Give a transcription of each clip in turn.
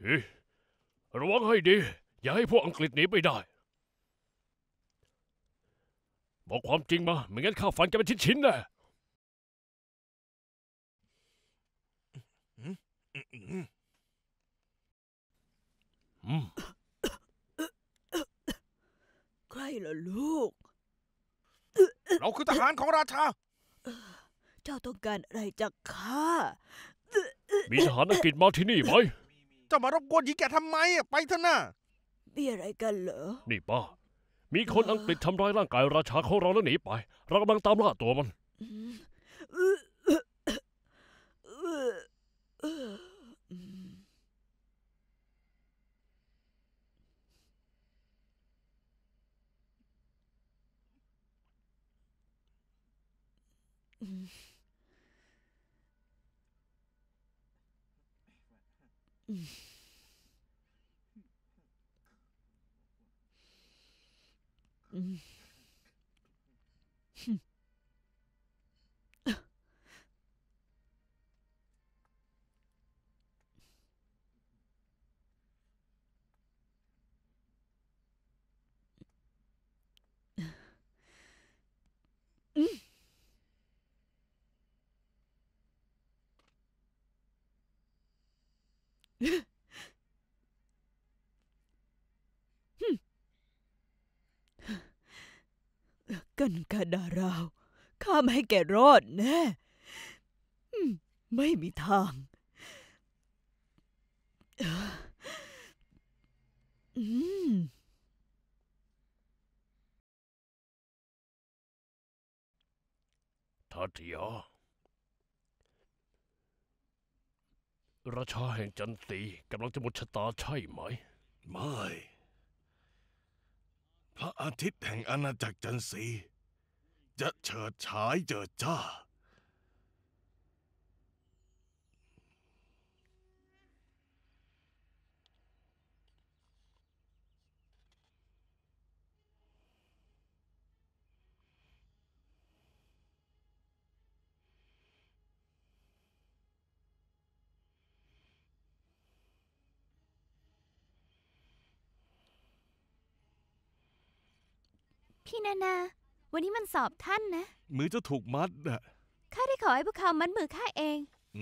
ระวังให้ดี อย่าให้พวกอังกฤษหนีไปได้ บอกความจริงมา ไม่งั้นข้าฟันจะเป็นชิ้นๆนะใครล่ะลูก เราคือทหารของราชา เจ้าต้องการอะไรจากข้า มีทหารอังกฤษมาที่นี่ไหมจ้ามารบกวนหญิงแก่ทำไมอะไปเถอะนะมีอะไรกันเหรอ นี่ป้ามีคนอังกฤษทำร้ายร่างกายราชาของเราแล้วหนีไป เรากำลังตามล่าตัวมัน Mm-hmm. mm-hmm. กันกระดาราว ข้าไม่ให้แกรอดแน่ไม่มีทาง ทัดยาราชาแห่งจันตีกำลังจะหมดชะตาใช่ไหม ไม่ พระอาทิตย์แห่งอาณาจักรจันทรีจะเฉิดฉายเจิดจ้าพี่นานา วันนี้มันสอบท่านนะ มือจะถูกมัดอะข้าได้ขอให้พวกเขามัดมือข้าเองอ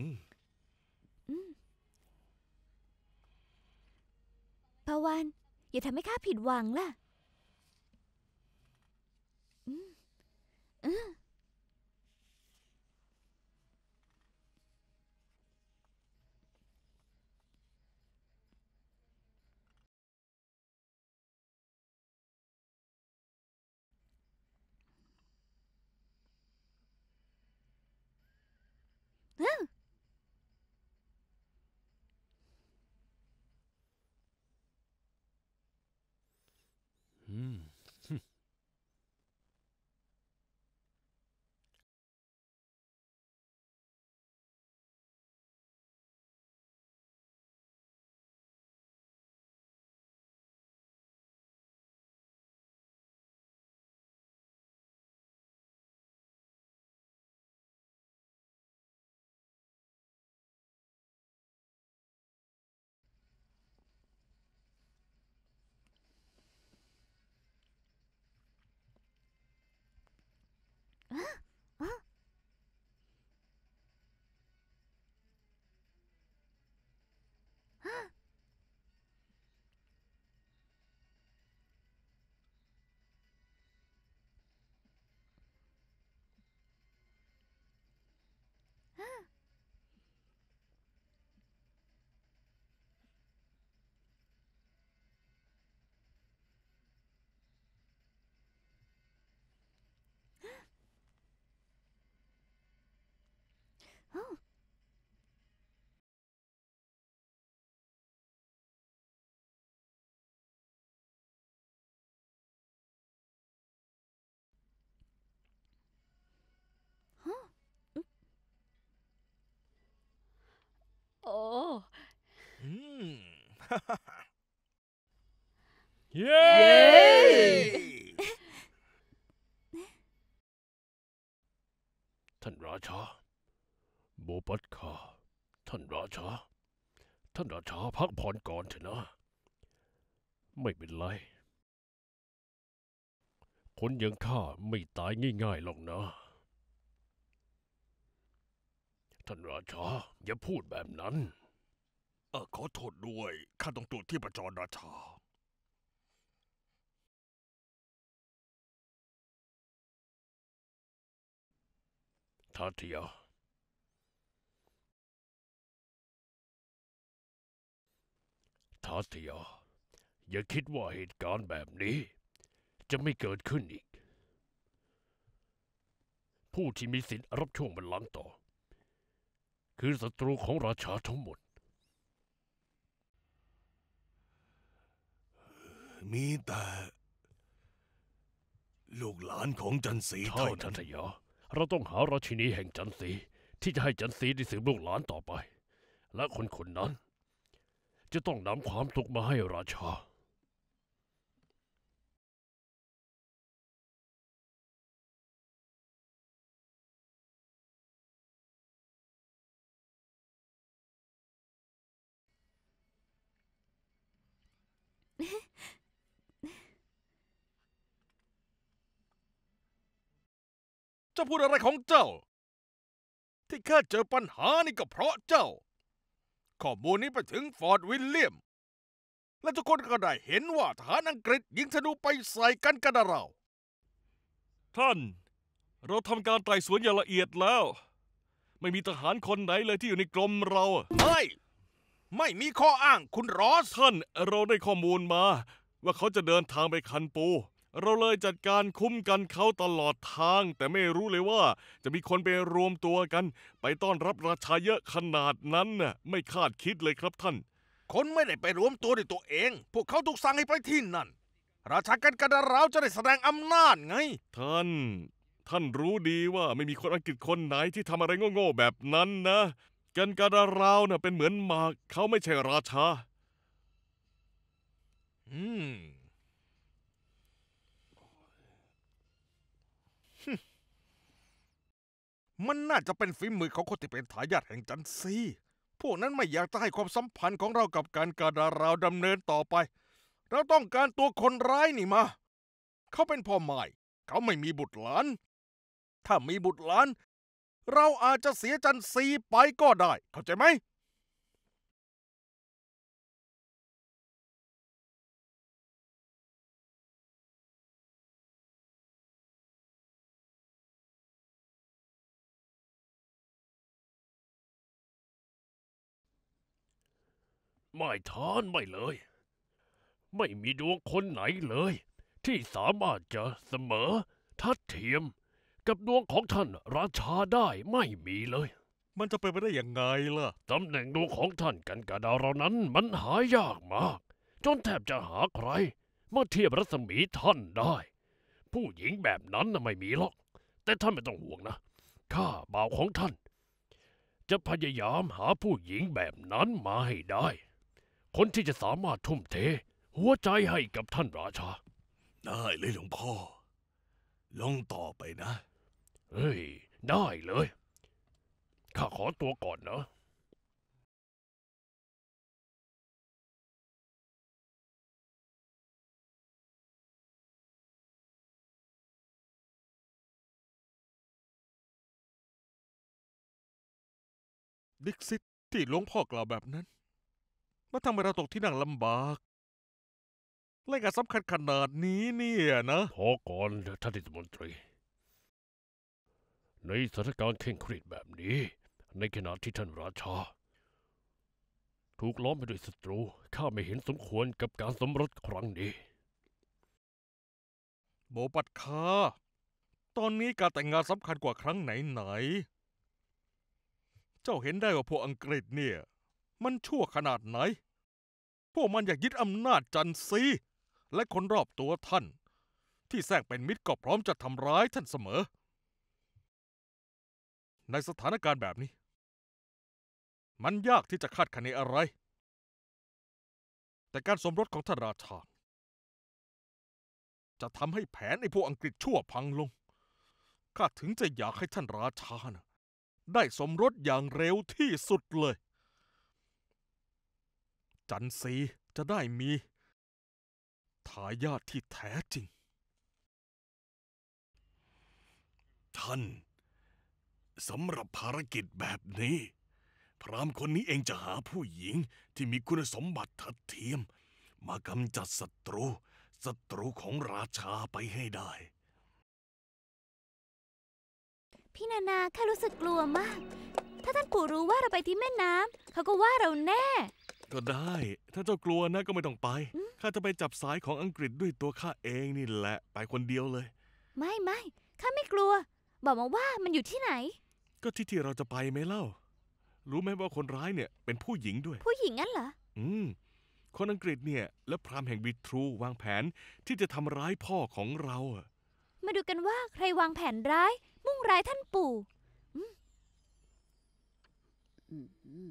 พวัน อย่าทำให้ข้าผิดหวังล่ะ อืมอืมうん Oh. Huh? Oh. Mm. Yay! Yay! Thành ra โบปัตคาท่านราชา ท่านราชาพักผ่อนก่อนเถอะนะ ไม่เป็นไร คนอย่างข้าไม่ตายง่ายๆหรอกนะ ท่านราชาอย่าพูดแบบนั้นเออขอโทษด้วย ข้าต้องตรวจที่ประจรราชาทาเทียทัสยา อย่าคิดว่าเหตุการณ์แบบนี้ จะไม่เกิดขึ้นอีก ผู้ที่มีสิทธิ์รับช่วงบัลลังก์ต่อ คือศัตรูของราชาทั้งหมด มีแต่ ลูกหลานของจันทรีเท่านั้นยา เราต้องหาราชินีแห่งจันทรีที่จะให้จันทรีได้สืบลูกหลานต่อไป และคนคนนั้นจะต้องนำความสุขมาให้ราชา จะพูดอะไรของเจ้า ที่ข้าเจอปัญหานี่ก็เพราะเจ้าข้อมูลนี้ไปถึงฟอร์ดวิลเลียม และทุกคนก็ได้เห็นว่าทหารอังกฤษยิงธนูไปใส่กันกระดาเรา ท่าน เราทำการไต่สวนอย่างละเอียดแล้ว ไม่มีทหารคนไหนเลยที่อยู่ในกรมเรา ไม่ ไม่มีข้ออ้างคุณรอส ท่าน เราได้ข้อมูลมา ว่าเขาจะเดินทางไปคันปูเราเลยจัดการคุ้มกันเขาตลอดทาง แต่ไม่รู้เลยว่าจะมีคนไปรวมตัวกัน ไปต้อนรับราชาเยอะขนาดนั้นน่ะไม่คาดคิดเลยครับท่าน คนไม่ได้ไปรวมตัวด้วยตัวเอง พวกเขาถูกสั่งให้ไปที่นั่นราชากันกระดาราวจะได้แสดงอำนาจไง ท่าน ท่านรู้ดีว่าไม่มีคนอังกฤษคนไหนที่ทำอะไรโง่ๆแบบนั้น นะกันกาะดาราวน่ะเป็นเหมือนหมากเขาไม่ใช่ราชาอืมมันน่าจะเป็นฝีมือของคนที่เป็นทายาทแห่งจันซี พวกนั้นไม่อยากจะให้ความสัมพันธ์ของเรากับการการดาราวดำเนินต่อไป เราต้องการตัวคนร้ายนี่มา เขาเป็นพ่อใหม่ เขาไม่มีบุตรหลาน ถ้ามีบุตรหลาน เราอาจจะเสียจันซีไปก็ได้ เข้าใจไหมไม่ทานไม่เลย ไม่มีดวงคนไหนเลย ที่สามารถจะเสมอทัดเทียม กับดวงของท่านราชาได้ไม่มีเลย มันจะเป็นไปได้อย่างไงล่ะตำแหน่งดวงของท่านกันกะดาวเรานั้น มันหายากมาก จนแทบจะหาใครมาเทียบรัศมีท่านได้ ผู้หญิงแบบนั้นไม่มีหรอก แต่ท่านไม่ต้องห่วงนะข้าบ่าวของท่าน จะพยายามหาผู้หญิงแบบนั้นมาให้ได้คนที่จะสามารถทุ่มเทหัวใจให้กับท่านราชา ได้เลยหลวงพ่อ ลองต่อไปนะ เฮ้ย ได้เลย ข้าขอตัวก่อนนะ ดิกซิตที่หลวงพ่อกล่าวแบบนั้นมาทำให้เราตกที่นั่งลำบากรายการสำคัญขนาดนี้เนี่ยนะ พอก่อนเถอะท่านรัฐมนตรี ในสถานการณ์เคร่งเครียดแบบนี้ ในขณะที่ท่านราชา ถูกล้อมไปด้วยศัตรู ข้าไม่เห็นสมควรกับการสมรสครั้งนี้โบปัดคาตอนนี้การแต่งงานสำคัญกว่าครั้งไหนไหน เจ้าเห็นได้ว่าพวกอังกฤษเนี่ยมันชั่วขนาดไหน พวกมันอยากยึดอำนาจจันซีและคนรอบตัวท่าน ที่แทรกเป็นมิตรก็พร้อมจะทำร้ายท่านเสมอ ในสถานการณ์แบบนี้ มันยากที่จะคาดคะเนอะไร แต่การสมรสของท่านราชา จะทำให้แผนไอ้พวกอังกฤษชั่วพังลงข้าถึงจะอยากให้ท่านราชานะได้สมรสอย่างเร็วที่สุดเลยจันซีจะได้มีทายาทที่แท้จริง ท่านสำหรับภารกิจแบบนี้ พรามคนนี้เองจะหาผู้หญิงที่มีคุณสมบัติทัดเทียม มากำจัดศัตรูศัตรูของราชาไปให้ได้ พี่นานาข้ารู้สึกกลัวมาก ถ้าท่านปู่รู้ว่าเราไปที่แม่น้ำเขาก็ว่าเราแน่ก็ได้ ถ้าเจ้ากลัวนะก็ไม่ต้องไป ข้าจะไปจับสายของอังกฤษด้วยตัวข้าเองนี่แหละ ไปคนเดียวเลย ไม่ไม่ข้าไม่กลัว บอกมาว่ามันอยู่ที่ไหน ก็ที่ที่เราจะไปไหมเล่า รู้ไหมว่าคนร้ายเนี่ย เป็นผู้หญิงด้วย ผู้หญิงงั้นเหรออืมคนอังกฤษเนี่ย และพรามแห่งบิทรูวางแผนที่จะทำร้ายพ่อของเราอะมาดูกันว่าใครวางแผนร้าย มุ่งร้ายท่านปู่ อืม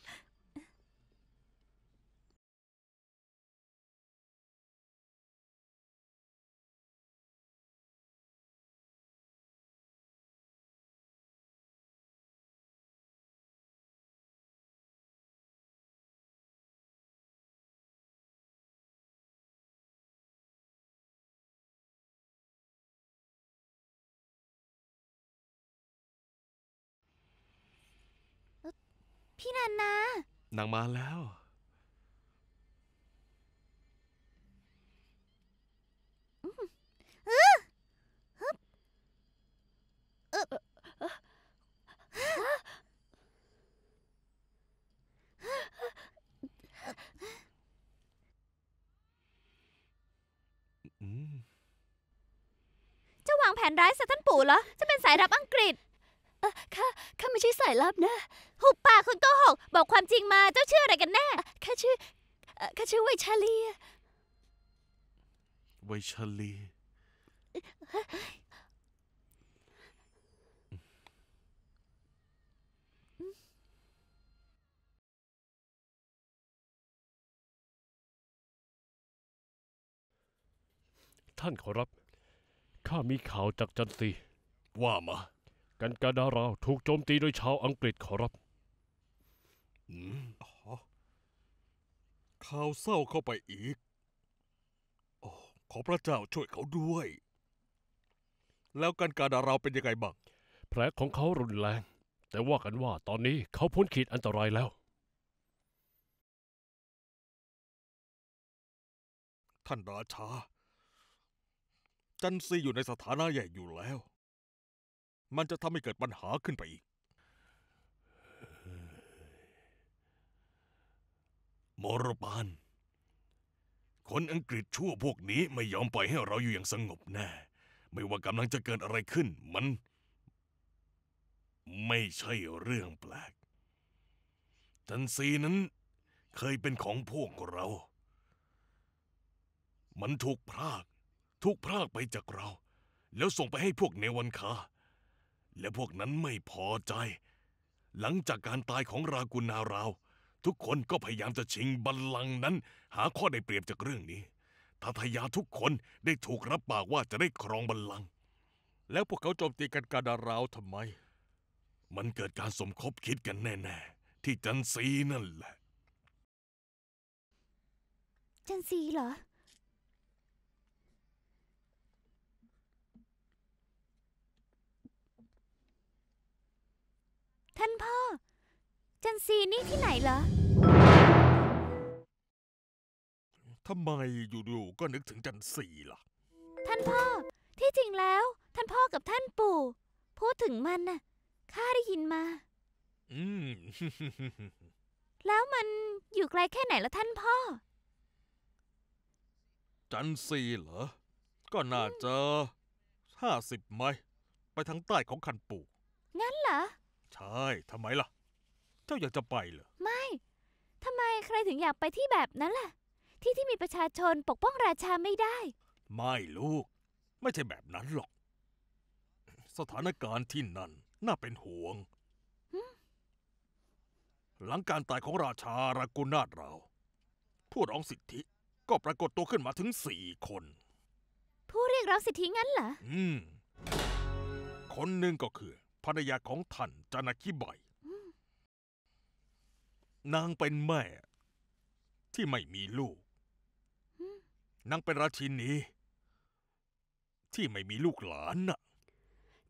พี่นันนานางมาแล้ว จะวางแผนร้ายใส่ท่านปู่เหรอ จะเป็นสายรับอังกฤษข้าข้าไม่ใช่สายลับนะ หุบปากคุณโกหก บอกความจริงมา เจ้าชื่ออะไรกันแน่ข้าชื่อ่อข้าชื่อไวชาลีไวชาลี ท่านขอรับ ข้ามีข่าวจากจันทรีว่ามากันกาดาราถูกโจมตีโดยชาวอังกฤษขอรับข่าวเศร้าเข้าไปอีกอขอพระเจ้าช่วยเขาด้วย แล้วกันการดาราเป็นยังไงบ้าง แผลของเขารุนแรง แต่ว่ากันว่าตอนนี้เขาพ้นขีดอันตรายแล้ว ท่านราชา จันซีอยู่ในสถานะใหญ่อยู่แล้วมันจะทำให้เกิดปัญหาขึ้นไปอีก มอรบาน คนอังกฤษชั่วพวกนี้ ไม่ยอมปล่อยให้เราอยู่อย่างสงบแน่ ไม่ว่ากำลังจะเกิดอะไรขึ้น มัน ไม่ใช่เรื่องแปลกทันซีนั้น เคยเป็นของพวกเรา มันถูกพราก ถูกพรากไปจากเรา แล้วส่งไปให้พวกเนวันคาและพวกนั้นไม่พอใจ หลังจากการตายของรากุนาราว ทุกคนก็พยายามจะชิงบัลลังก์นั้น หาข้อได้เปรียบจากเรื่องนี้ทัตยาทุกคนได้ถูกรับปากว่าจะได้ครองบัลลังก์ แล้วพวกเขาโจมตีกันกาดาราวทำไม มันเกิดการสมคบคิดกันแน่ ๆ ที่จันซีนั่นแหละ จันซีเหรอท่านพ่อ จันซีนี่ที่ไหนเหรอ ทำไมอยู่ๆก็นึกถึงจันซีล่ะ ท่านพ่อที่จริงแล้ว ท่านพ่อกับท่านปู่ พูดถึงมันน่ะข้าได้ยินมา อืม แล้วมันอยู่ไกลแค่ไหนละท่านพ่อ จันซีเหรอ ก็น่าจะห้าสิบไหมไปทางใต้ของคันปู่งั้นเหรอใช่ทำไมล่ะ เจ้าอยากจะไปเหรอไม่ ทำไมใครถึงอยากไปที่แบบนั้นล่ะ ที่ที่มีประชาชนปกป้องราชาไม่ได้ ไม่ลูกไม่ใช่แบบนั้นหรอก สถานการณ์ที่นั่นน่าเป็นห่วง หลังการตายของราชารากุนาตเราผู้ร้องสิทธิ ก็ปรากฏตัวขึ้นมาถึงสี่คน ผู้เรียกร้องสิทธิงั้นเหรออืม คนหนึ่งก็คือภรรยาของท่านจานาคิบอยนางเป็นแม่ ที่ไม่มีลูก นางเป็นราชินีที่ไม่มีลูกหลานน่ะ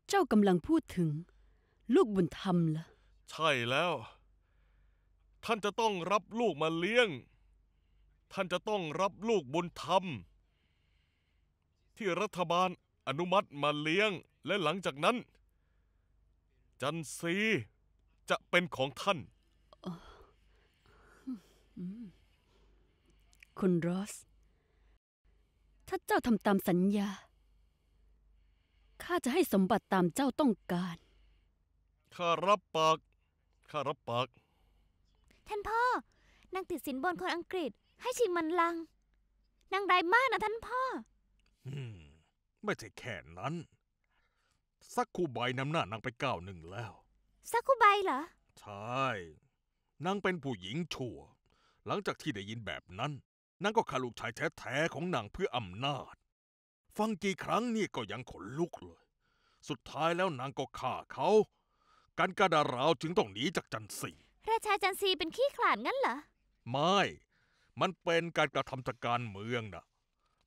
เจ้ากำลังพูดถึงลูกบุญธรรมเหรอใช่แล้ว ท่านจะต้องรับลูกมาเลี้ยง ท่านจะต้องรับลูกบุญธรรม ที่รัฐบาลอนุมัติมาเลี้ยง และหลังจากนั้นจันซี จะเป็นของท่าน คุณรอสถ้าเจ้าทำตามสัญญา ข้าจะให้สมบัติตามเจ้าต้องการ ข้ารับปากข้ารับปาก ท่านพ่อ นางติดสินบนคนอังกฤษ ให้ชิงมันลัง นางได้มากนะท่านพ่อ ไม่ใช่แค่นั้นซักคูใบนำหน้านางไปก้าวหนึ่งแล้ว ซักคูใบเหรอ ใช่ นางเป็นผู้หญิงชั่ว หลังจากที่ได้ยินแบบนั้น นางก็ฆ่าลูกชายแท้ ๆ ของนางเพื่ออำนาจ ฟังกี่ครั้งนี่ก็ยังขนลุกเลย สุดท้ายแล้วนางก็ฆ่าเขากันกาดาราวจึงต้องหนีจากจันทรีราชาจันทรีเป็นขี้ขลาดงั้นเหรอ ไม่ มันเป็นการกระทำทางการเมืองนะ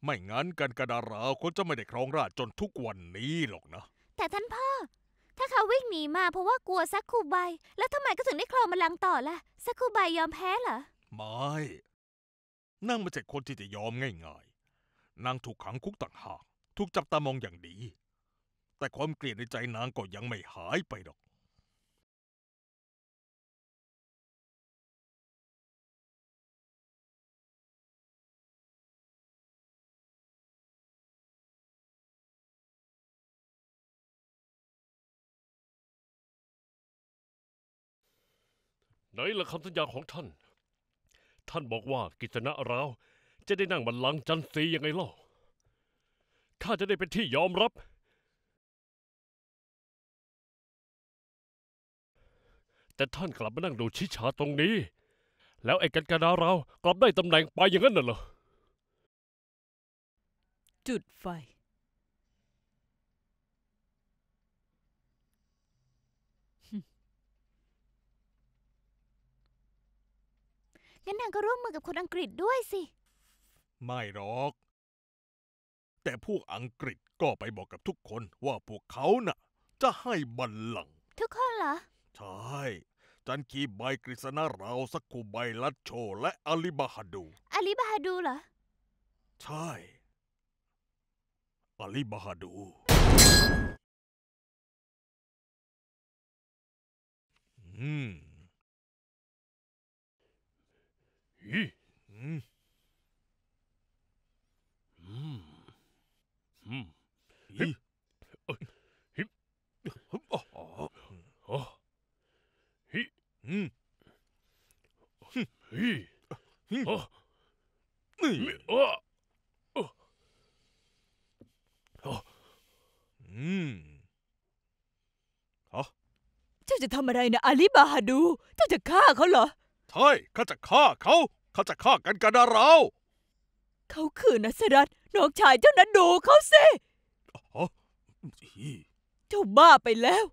ไม่งั้นกันกาดาราวคนจะไม่ได้ครองราชย์จนทุกวันนี้หรอกนะแต่ท่านพ่อ ถ้าเขาวิ่งหนีมาเพราะว่ากลัวซักคูใบ แล้วทำไมก็ถึงได้คลองมัลลังต่อล่ะซักคูใบยอมแพ้เหรอ ไม่นั่งไม่ใช่คนที่จะยอมง่ายๆ นางถูกขังคุกต่างหากถูกจับตามองอย่างดี แต่ความเกลียดในใจนางก็ยังไม่หายไปหรอกไหนละคำสัญญาของท่าน ท่านบอกว่ากิจนะเราจะได้นั่งบัลลังก์จันทรียังไงเล่า ข้าจะได้เป็นที่ยอมรับ แต่ท่านกลับมานั่งดูชิชาตรงนี้ แล้วไอ้กันกดาเรา กลับได้ตำแหน่งไปอย่างนั้นน่ะเหรอ จุดไฟงั้นนางก็ร่วมมือกับคนอังกฤษด้วยสิ ไม่หรอก แต่พวกอังกฤษก็ไปบอกกับทุกคนว่าพวกเขาน่ะจะให้บัลลังก์ทุกคนเหรอ ใช่ จันคีใบกฤษณะเราสักคูใบลัดโชและอลิบาฮาดู อลิบาฮาดูเหรอ ใช่ อลิบาฮาดู อืมอืม อืมอืมฮืมฮิปฮิอ๋อฮิอืมฮอืมอ๋ออืมอ๋ออ๋ออืมฮอเจ้าจะทำอะไรนะอาลีบาฮาดู เจ้าจะฆ่าเขาเหรอ ใช่ ข้าจะฆ่าเขาเขาจะฆ่ากันกันนะเรา เขาคือนัสรัตน้องชายเจ้านั้นดูเขาสิอ๋อีเจ้าบ้าไปแล้ว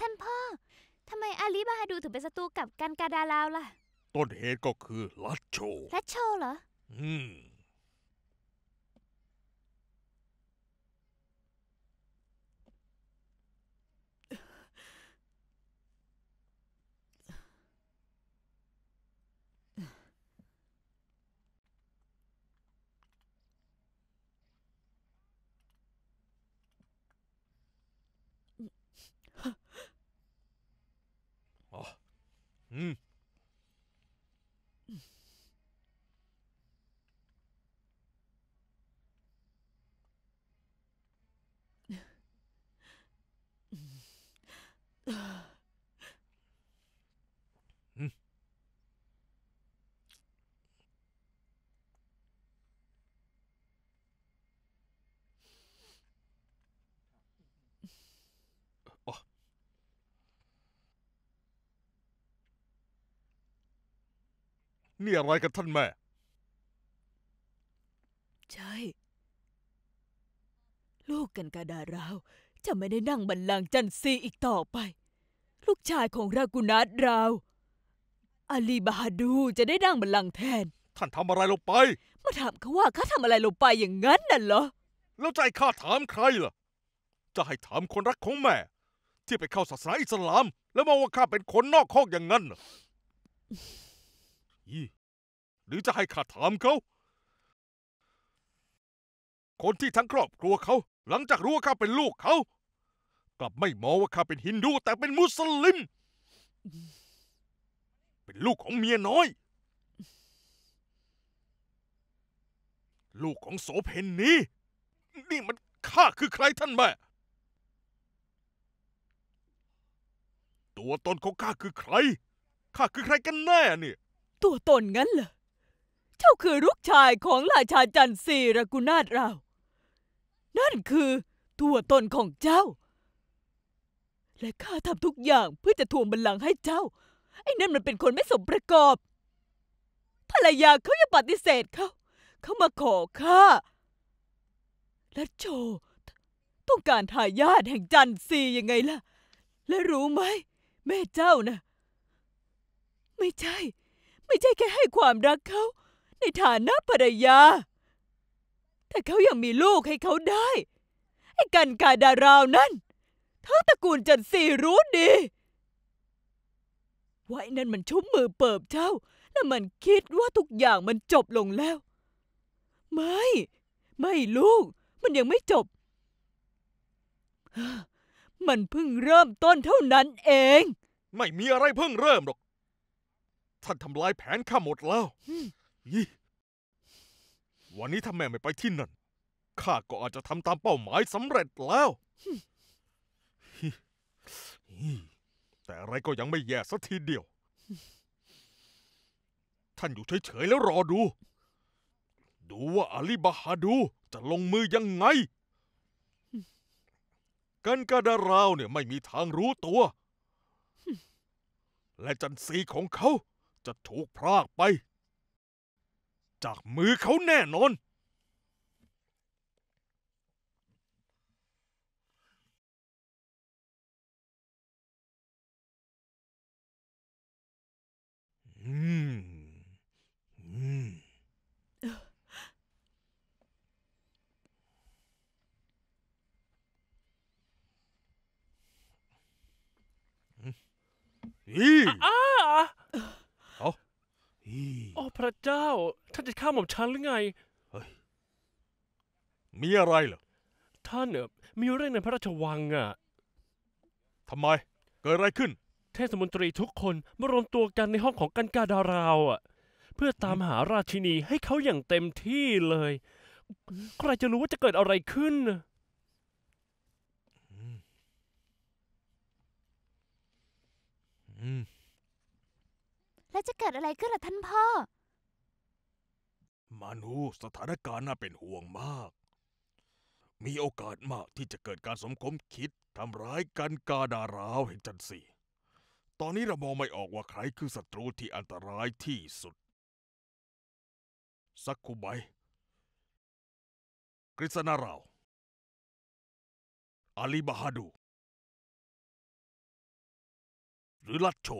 ท่านพ่อ ทำไมอาลีบาฮาดูถึงเป็นศัตรูกับกันกาดาลาวล่ะ ต้นเหตุก็คือลัดโชลัชโชเหรออืมうん。นี่อะไรกันท่านแม่ใช่ลูกกันกาดาราวจะไม่ได้นั่งบันลังจันซีอีกต่อไป ลูกชายของรากุนาเราวอาลีบาฮาดูจะได้นั่งบันลังแทน ท่านทำอะไรลงไป มาถามเขาว่าข้าทำอะไรลงไปอย่างนั้นน่ะเหรอแล้วใจข้าถามใครล่ะจะให้ถามคนรักของแม่ ที่ไปเข้าศาสนาอิสลาม แล้วมองว่าข้าเป็นคนนอกคอกอย่างนั้นเหรอหรือจะให้ข้าถามเขา คนที่ทั้งครอบครัวเขา หลังจากรู้ว่าข้าเป็นลูกเขา กลับไม่มองว่าข้าเป็นฮินดูแต่เป็นมุสลิม เป็นลูกของเมียน้อย ลูกของโสเพนนี้ นี่มันข้าคือใครท่านแม่ ตัวตนของข้าคือใคร ข้าคือใครกันแน่เนี่ยตัวตนงั้นเหรอ เจ้าคือลูกชายของราชาจันทร์สีรกุนาถเรา นั่นคือตัวตนของเจ้า และข้าทำทุกอย่างเพื่อจะทวงบัลลังก์ให้เจ้า ไอ้นั่นมันเป็นคนไม่สมประกอบ ภรรยาเขายังปฏิเสธเขา เขามาขอข้า และโจต้องการทายาทแห่งจันทร์สียังไงล่ะ และรู้ไหมแม่เจ้านะ่ะ ไม่ใช่ไม่ใช่แค่ให้ความรักเขาในฐานะภรรยา แต่เขายังมีลูกให้เขาได้ไอ้กันกาดาราวนั่นทั้งตระกูลจันทรีรู้ดีว่าไว้นั่นมันชุบมือเปิบเจ้า แล้วมันคิดว่าทุกอย่างมันจบลงแล้ว ไม่ ไม่ลูก มันยังไม่จบ มันเพิ่งเริ่มต้นเท่านั้นเอง ไม่มีอะไรเพิ่งเริ่มหรอกท่านทำลายแผนข้าหมดแล้ว วันนี้ถ้าแม่ไม่ไปที่นั่น ข้าก็อาจจะทำตามเป้าหมายสำเร็จแล้ว แต่อะไรก็ยังไม่แย่สักทีเดียว ท่านอยู่เฉยๆแล้วรอดู ดูว่าอาลีบาฮาดูจะลงมือยังไง กันกาดาราวเนี่ย ไม่มีทางรู้ตัว และจันทรีของเขาจะถูกพรากไป จากมือเขาแน่นอน อืม อืมอีอ้าโอ้ พระเจ้า ท่านจะฆ่าหม่อมฉันหรือไงเฮ้ยมีอะไรเหรอ ท่านเออมีเรื่องในพระราชวังอ่ะทำไม เกิดอะไรขึ้น เทศมนตรีทุกคนมารวมตัวกันในห้องของกันกาดาราวอะเพื่อตามหาราชินีให้เขาอย่างเต็มที่เลย ใครจะรู้ว่าจะเกิดอะไรขึ้น อืมแล้วจะเกิดอะไรขึ้นล่ะท่านพ่อ มานูสถานการณ์น่าเป็นห่วงมาก มีโอกาสมากที่จะเกิดการสมคมคิด ทำร้ายกันกาดาราวเห็นจันสีตอนนี้เรามองไม่ออกว่า ใครคือศัตรูที่อันตรายที่สุด สักคุไบกฤษณาราวอาลีบาฮาดู หรือลัดโช